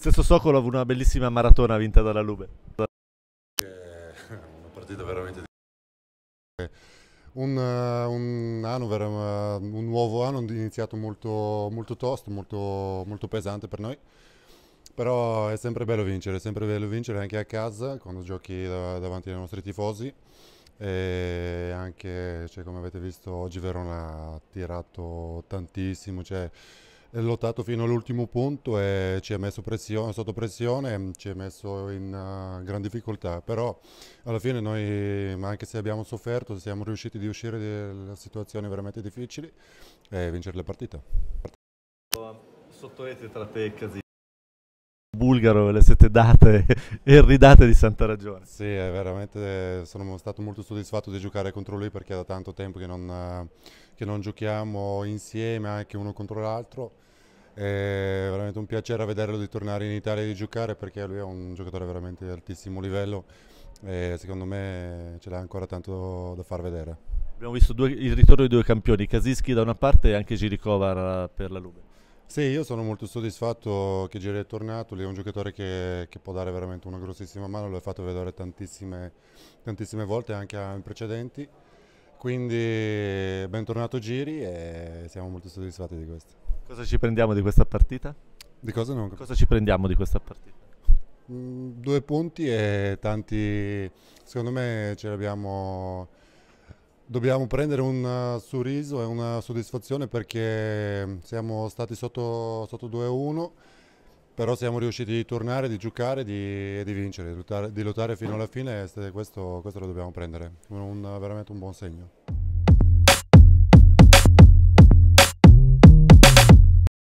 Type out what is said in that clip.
Stesso Sokolov una bellissima maratona vinta dalla Lube. Eh, una partita veramente un, eh, un, anno, eh, un nuovo anno iniziato molto, molto tosto, molto, molto pesante per noi. Però è sempre bello vincere, è sempre bello vincere anche a casa quando giochi davanti ai nostri tifosi. E anche cioè, come avete visto oggi Verona ha tirato tantissimo, cioè, lottato fino all'ultimo punto e ci ha messo pressione, sotto mm, pressione, ci ha messo in uh, gran difficoltà, però alla fine noi, anche se abbiamo sofferto, siamo riusciti a uscire da situazioni veramente difficili e vincere la partita. Sotto rete tra te e Casini bulgaro le siete date e ridate di santa ragione. Sì, veramente sono stato molto soddisfatto di giocare contro lui perché è da tanto tempo che non, che non giochiamo insieme, anche uno contro l'altro. È veramente un piacere vederlo di tornare in Italia e di giocare perché lui è un giocatore veramente di altissimo livello e secondo me ce l'ha ancora tanto da far vedere. Abbiamo visto due, il ritorno di due campioni, Kaziski da una parte e anche Giricovar per la Lube. Sì, io sono molto soddisfatto che Giri è tornato, lui è un giocatore che, che può dare veramente una grossissima mano, l'ho fatto vedere tantissime, tantissime volte anche in precedenti, quindi bentornato Giri e siamo molto soddisfatti di questo. Cosa ci prendiamo di questa partita? Di cosa non Cosa ci prendiamo di questa partita? Mm, due punti e tanti, secondo me ce l'abbiamo Dobbiamo prendere un eh, sorriso e una soddisfazione perché siamo stati sotto, sotto 2-1, però siamo riusciti di tornare, di giocare e di vincere, di lottare, di lottare fino alla fine e questo, questo lo dobbiamo prendere, un, veramente un buon segno.